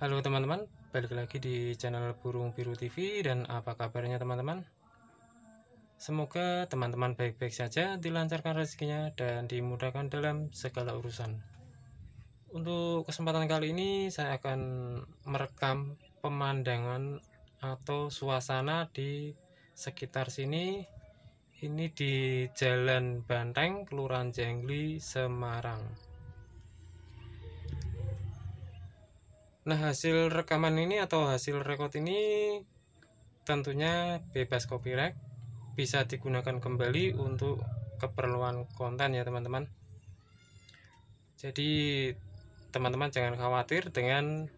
Halo teman-teman, balik lagi di channel Burung Biru TV dan apa kabarnya teman-teman? Semoga teman-teman baik-baik saja, dilancarkan rezekinya dan dimudahkan dalam segala urusan. Untuk kesempatan kali ini saya akan merekam pemandangan atau suasana di sekitar sini. Ini di Jalan Banteng, Kelurahan Jengli, Semarang. Nah, hasil rekaman ini atau hasil record ini tentunya bebas copyright, bisa digunakan kembali untuk keperluan konten ya, teman-teman. Jadi, teman-teman jangan khawatir dengan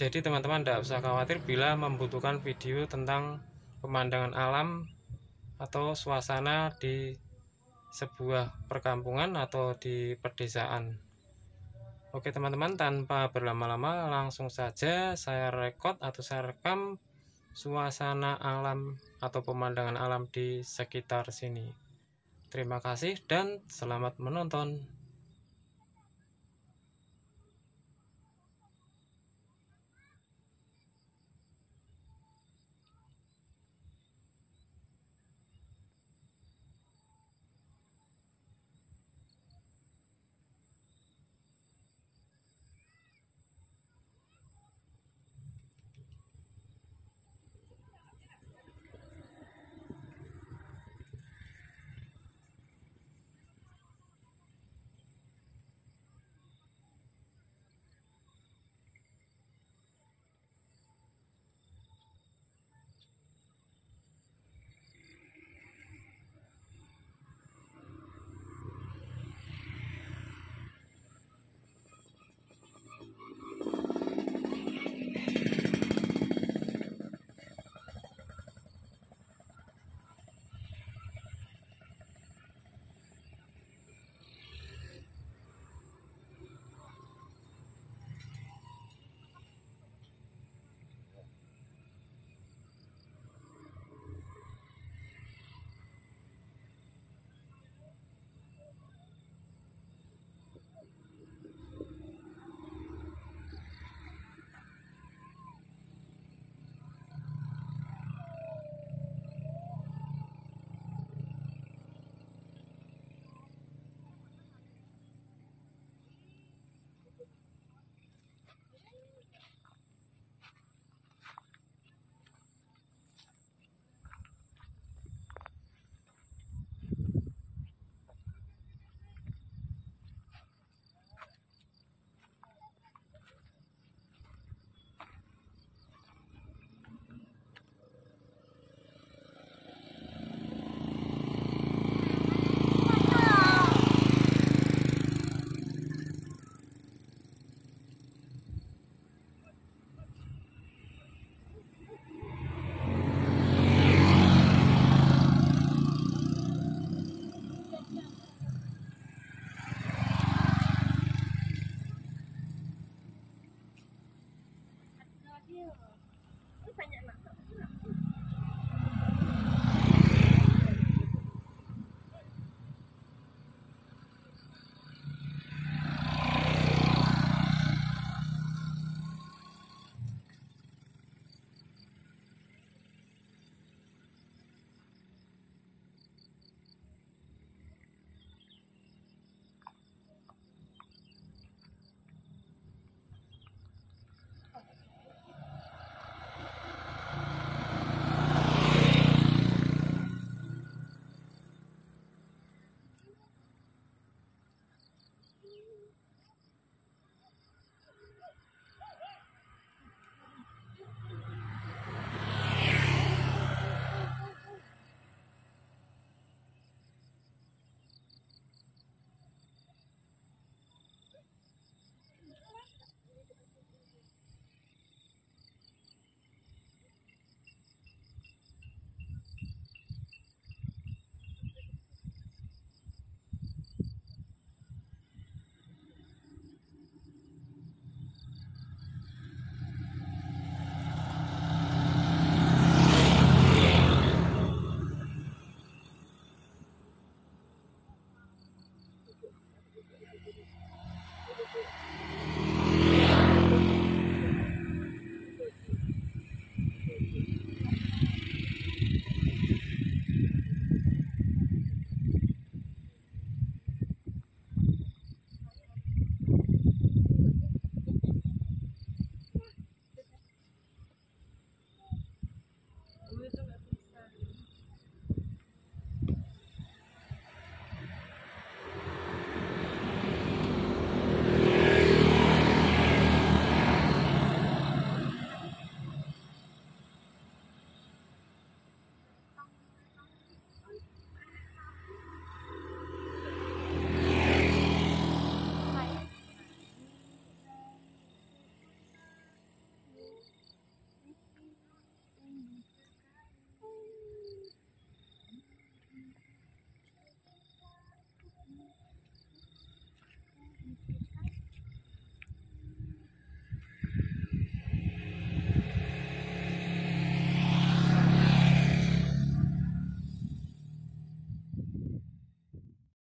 jadi teman-teman tidak usah khawatir bila membutuhkan video tentang pemandangan alam atau suasana di sebuah perkampungan atau di pedesaan. Oke teman-teman, tanpa berlama-lama langsung saja saya rekod atau saya rekam suasana alam atau pemandangan alam di sekitar sini. Terima kasih dan selamat menonton.